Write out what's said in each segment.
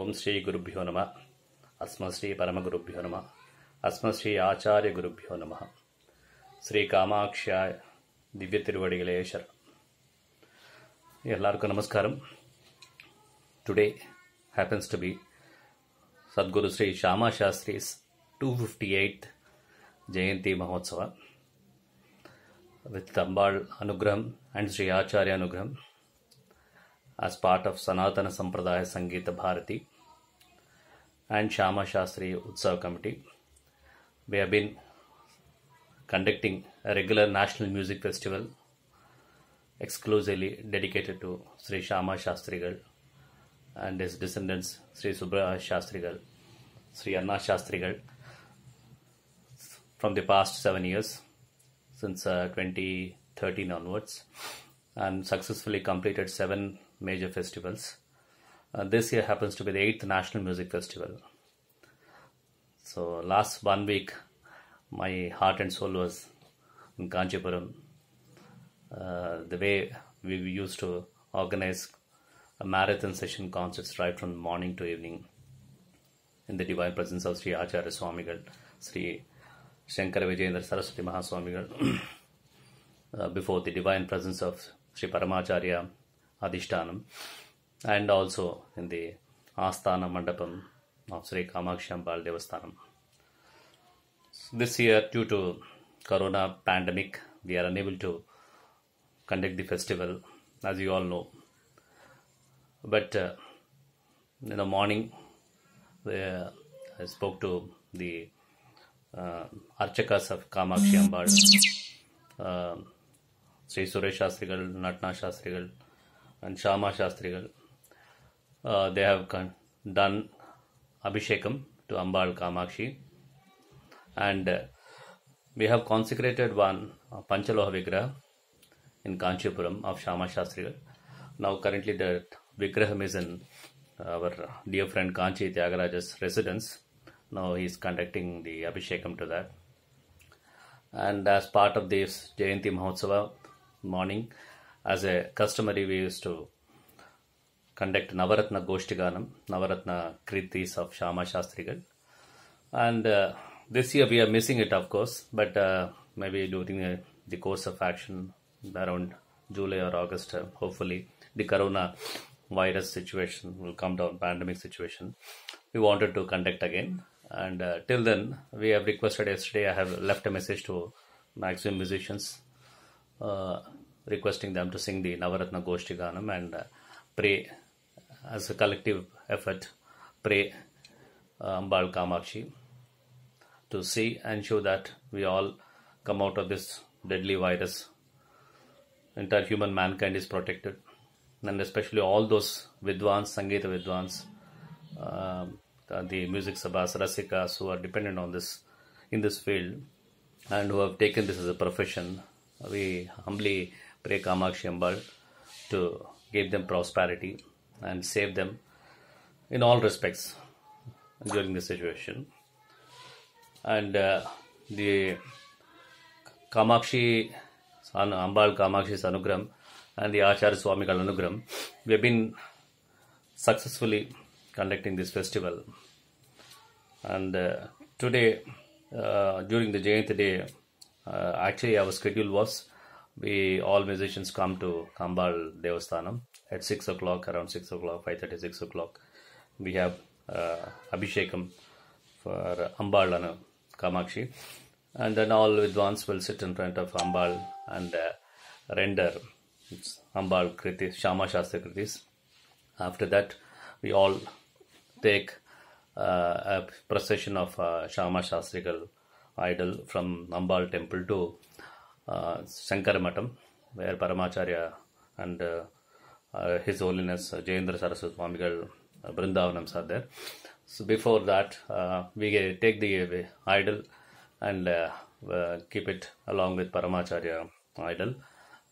ఓం శ్రీ గురుభ్యో నమ అస్మశ్రీ పరమగురుభ్యో నమ అస్మశ్రీ ఆచార్య గురుభ్యో నమ శ్రీ కామాక్ష దివ్య తిరువడిగలే శరణం எல்லாருக்கும் நமஸ்காரம் today happens to be Sadguru Shri Shyama Shastri's two fifty eighth Jayanti Mahotsava with తంబాళ్ అనుగ్రహం అండ్ శ్రీ ఆచార్య అనుగ్రహం as part of Sanatana Sampradaya Sangeeta Bharati and Shama Shastri Utsav Committee. We have been conducting a regular national music festival exclusively dedicated to Sri Shama Shastrigal and his descendants Sri Subra Shastrigal, Sri Anna Shastrigal from the past seven years since uh, 2013 onwards and successfully completed seven major festivals. Uh, this year happens to be the 8th National Music Festival. So last one week, my heart and soul was in Kanchipuram. Uh, the way we used to organize a marathon session concerts right from morning to evening in the divine presence of Sri Acharya Swamigal, Sri Shankara Vijayendra Saraswati Mahaswamigal, uh, before the divine presence of Sri Paramacharya, Adishtanam and also in the Asthana Mandapam of Sri Kamakshambal Devastanam. This year, due to Corona pandemic, we are unable to conduct the festival, as you all know. But uh, in the morning, uh, I spoke to the uh, Archakas of Kamakshi Ambal, uh, Sri Suresh Shastrigal, Natna Shastrigal, and Shama Shastrigal. Uh, they have con- done Abhishekam to Ambal Kamakshi. And uh, we have consecrated one uh, Panchaloha Vigraha in Kanchipuram of Shama Shastrigal. Now, currently, the Vigraham is in uh, our dear friend Kanchi Tyagaraja's residence. Now he is conducting the Abhishekam to that. And as part of this Jayanti Mahotsava morning, as a customary, we used to conduct Navaratna Goshtiganam, Navaratna Kritis of Shama Shastrigal. And uh, this year we are missing it, of course, but uh, maybe during uh, the course of action around July or August, uh, hopefully, the corona virus situation will come down, pandemic situation. We wanted to conduct again. And uh, till then, we have requested yesterday, I have left a message to maximum musicians uh, requesting them to sing the Navaratna Goshti Ganam and uh, pray as a collective effort, pray uh, Ambal Kamakshi to see and show that we all come out of this deadly virus. Entire human mankind is protected, and especially all those vidwans, Sangeeta vidwans, um, uh, the music sabhas, rasikas who are dependent on this in this field and who have taken this as a profession. We humbly Pray Kamakshi Ambal to give them prosperity and save them in all respects during this situation. And uh, the Kamakshi, Ambal Kamakshi Sanugram and the Acharya Swami Kalanugram, we have been successfully conducting this festival. And uh, today, uh, during the Jayanti day, uh, actually our schedule was we all musicians come to Kambal Devasthanam at six o'clock, around six o'clock, five thirty, six o'clock. We have uh, Abhishekam for Ambalana Kamakshi, and then all Vidwans will sit in front of Ambal and uh, render it's Ambal Kriti, Shama Shastra Kritis. After that, we all take uh, a procession of uh, Shama Shastrikal idol from Ambal temple to uh, Sankaramatam, where Paramacharya and uh, uh, His Holiness uh, Jayendra Saraswati Swamigal uh, Brindavanams are there. So before that, uh, we take the idol and keep it along with Paramacharya idol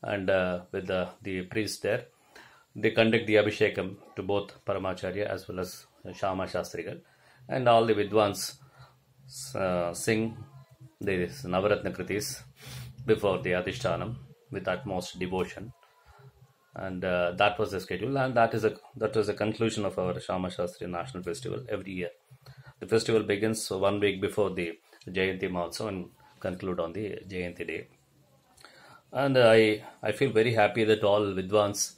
and with the, the priest there. They conduct the Abhishekam to both Paramacharya as well as Shama Shastrigal and all the Vidwans sing the Navaratna Kritis before the adhishtanam with utmost devotion and uh, that was the schedule and that is a that was the conclusion of our Shama Shastri National Festival every year. The festival begins one week before the Jayanti also and conclude on the Jayanti day. And I I feel very happy that all Vidwans,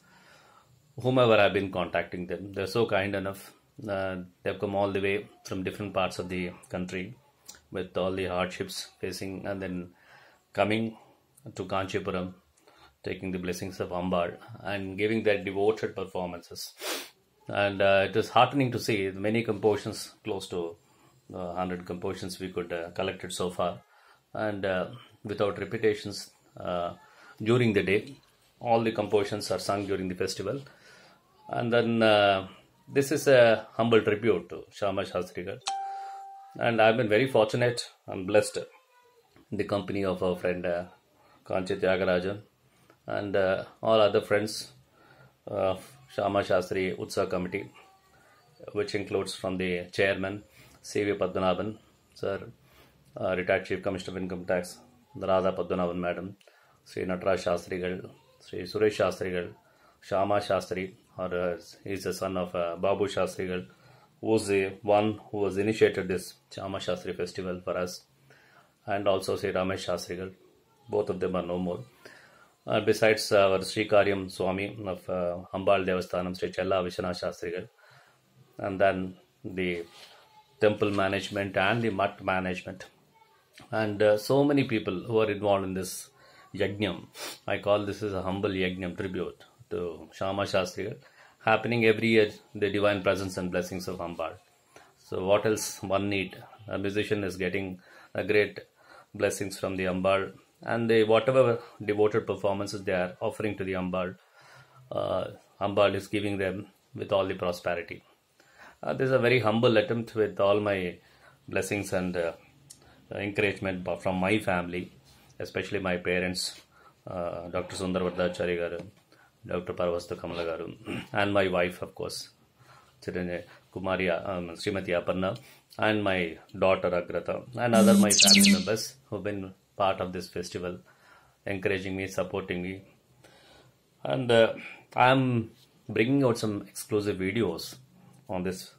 whomever I've been contacting them, they're so kind enough. Uh, they've come all the way from different parts of the country with all the hardships facing and then coming to Kanchipuram, taking the blessings of Ambar and giving their devoted performances. And uh, it is heartening to see many compositions, close to uh, 100 compositions we could uh, collected so far. And uh, without repetitions uh, during the day, all the compositions are sung during the festival. And then uh, this is a humble tribute to Shama Shastrigar. And I've been very fortunate and blessed in the company of our friend uh, Kanchi Tyagarajan and uh, all other friends of uh, Shama Shastri Utsa Committee, which includes from the chairman C.V. Padmanabhan, sir, uh, retired Chief Commissioner of Income Tax, Radha Padmanabhan madam, Sri Shastri, Shastrigal, Sri Suresh Shastrigal, Shama Shastri, or uh, he's the son of uh, Babu Shastri, who was the one who was initiated this Shama Shastri festival for us and also Sri Ramesh Shastrigal. Both of them are no more. Uh, besides our Sri Karyam Swami of uh, Hambal Devasthanam, Sri Chella Vishwanath Shastrigal, and then the temple management and the mutt management, and uh, so many people who are involved in this yagnyam. I call this is a humble yagnyam tribute to Shama Shastrigal, happening every year. The divine presence and blessings of Hambal. So what else one need? A musician is getting a great blessings from the Ambar and they, whatever devoted performances they are offering to the Ambar, uh, Ambar is giving them with all the prosperity. Uh, this is a very humble attempt with all my blessings and uh, encouragement from my family, especially my parents, uh, Dr. Sundar Vardachari Garu, Dr. Parvastu Kamala Garu, and my wife, of course, Kumari, um, Srimati Aparna, and my daughter Agrata, and other my family members who've been part of this festival, encouraging me, supporting me. And uh, I'm bringing out some exclusive videos on this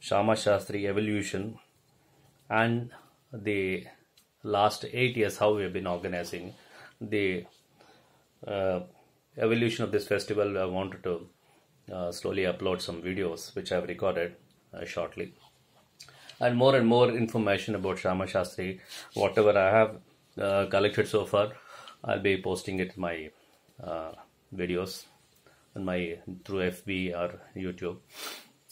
Shama Shastri evolution and the last eight years how we have been organizing the uh, evolution of this festival. I wanted to uh, slowly upload some videos which I've recorded uh, shortly. And more and more information about Shama Shastri, whatever I have uh, collected so far, I'll be posting it in my uh, videos on my through FB or YouTube.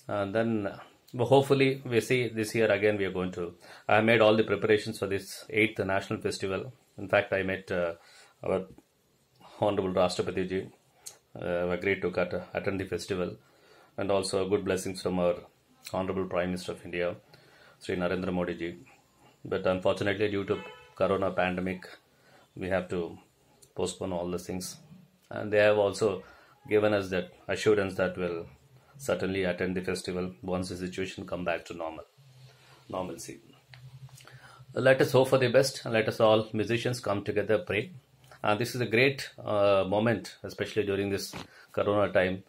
And then hopefully we see this year again we are going to. I made all the preparations for this eighth national festival. In fact, I met uh, our Honorable Rashtrapati ji, uh, agreed to cut, attend the festival, and also good blessings from our Honorable Prime Minister of India, Sri Narendra Modi ji. But unfortunately, due to Corona pandemic, we have to postpone all the things. And they have also given us that assurance that we'll certainly attend the festival once the situation come back to normal, normalcy. Let us hope for the best. Let us all musicians come together, pray. And this is a great uh, moment, especially during this Corona time,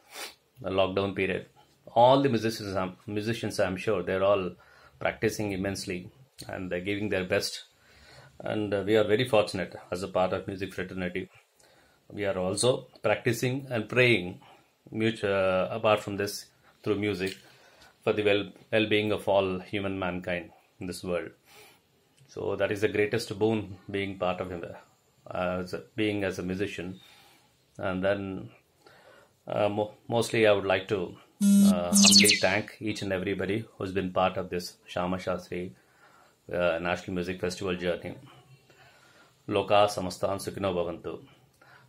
the uh, lockdown period all the musicians I'm, musicians I'm sure they're all practicing immensely and they're giving their best and uh, we are very fortunate as a part of music fraternity we are also practicing and praying mutual, uh, apart from this through music for the well well-being of all human mankind in this world so that is the greatest boon being part of him as a, being as a musician and then uh, mo- mostly i would like to uh, humbly thank each and everybody who's been part of this Shama Shastri uh, National Music Festival journey. Loka Samastan Sukhino Bhavantu.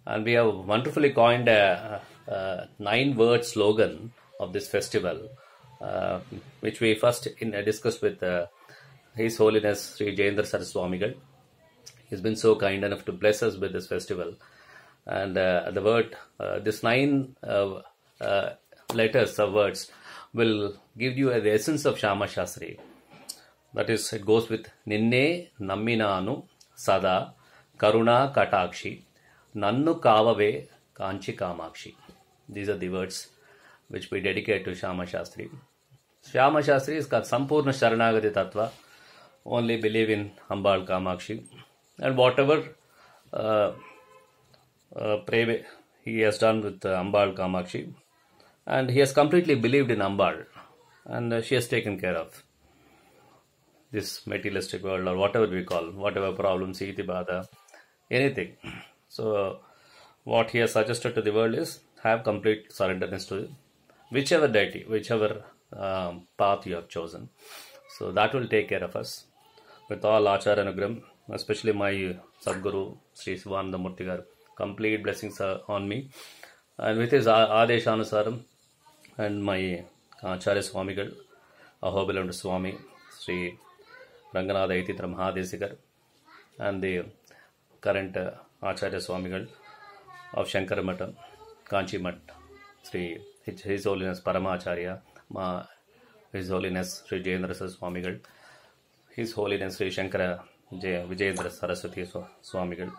And we have wonderfully coined a, uh, a uh, nine word slogan of this festival, uh, which we first in, uh, discussed with uh, His Holiness Sri Jayendra Saraswamigal. He's been so kind enough to bless us with this festival. And the word, this nine letters, of words, will give you the essence of Shama Shastri. That is, it goes with Ninne Namminanu Sada Karuna Katakshi Nannu Kavave Kanchi Kamakshi. These are the words which we dedicate to Shama Shastri. Shama Shastri is called Sampurna Sharanagati Tattva. Only believe in Ambal Kamakshi. And whatever uh, uh, he has done with uh, Ambal Kamakshi, and he has completely believed in Ambar and uh, she has taken care of this materialistic world or whatever we call whatever problems itibada anything so uh, what he has suggested to the world is have complete surrenderness to whichever deity whichever um, path you have chosen so that will take care of us with all achara anugram especially my Sadguru Sri Sivananda Murtigar complete blessings on me and with his Adeshanusaram and my Acharya Swamigal, Ahobaland Swami, Sri Ranganatha Aititra Mahadesigar, and the current uh, Acharya Swamigal of Shankaramatam, Kanchimat, Sri His Holiness Paramacharya, Ma, His Holiness Sri Jayendra Swamigal, His Holiness Sri Shankara Jay, Vijayendra Saraswati Swamigal.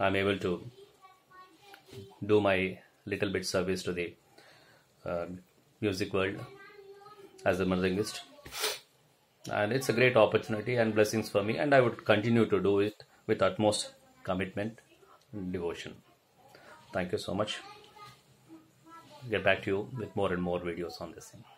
I am able to do my little bit service to the uh, music world as a meringuist and it's a great opportunity and blessings for me and i would continue to do it with utmost commitment and devotion thank you so much get back to you with more and more videos on this thing